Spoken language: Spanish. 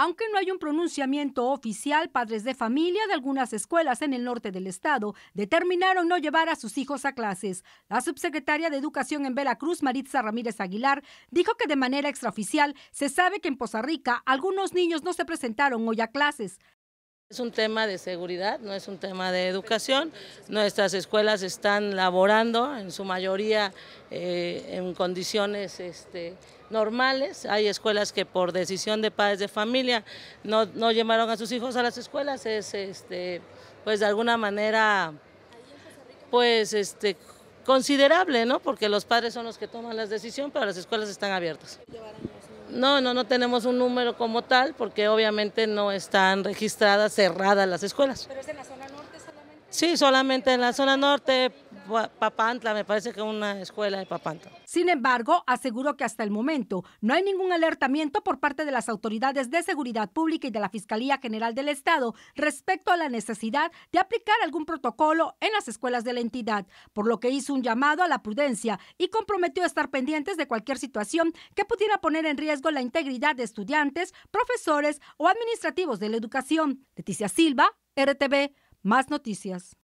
Aunque no hay un pronunciamiento oficial, padres de familia de algunas escuelas en el norte del estado determinaron no llevar a sus hijos a clases. La subsecretaria de Educación en Veracruz, Maritza Ramírez Aguilar, dijo que de manera extraoficial se sabe que en Poza Rica algunos niños no se presentaron hoy a clases. Es un tema de seguridad, no es un tema de educación. Nuestras escuelas están laborando en su mayoría eh, en condiciones este, normales. Hay escuelas que por decisión de padres de familia no, no llevaron a sus hijos a las escuelas. Es, este, pues de alguna manera, pues este, considerable, ¿no? Porque los padres son los que toman la decisión, pero las escuelas están abiertas. No, no, no tenemos un número como tal porque obviamente no están registradas, cerradas las escuelas. ¿Pero es en la zona norte solamente? Sí, solamente en la zona norte, Papantla, me parece que una escuela de Papantla. Sin embargo, aseguró que hasta el momento no hay ningún alertamiento por parte de las autoridades de seguridad pública y de la Fiscalía General del Estado respecto a la necesidad de aplicar algún protocolo en las escuelas de la entidad, por lo que hizo un llamado a la prudencia y comprometió a estar pendientes de cualquier situación que pudiera poner en riesgo la integridad de estudiantes, profesores o administrativos de la educación. Leticia Silva, RTV, más noticias.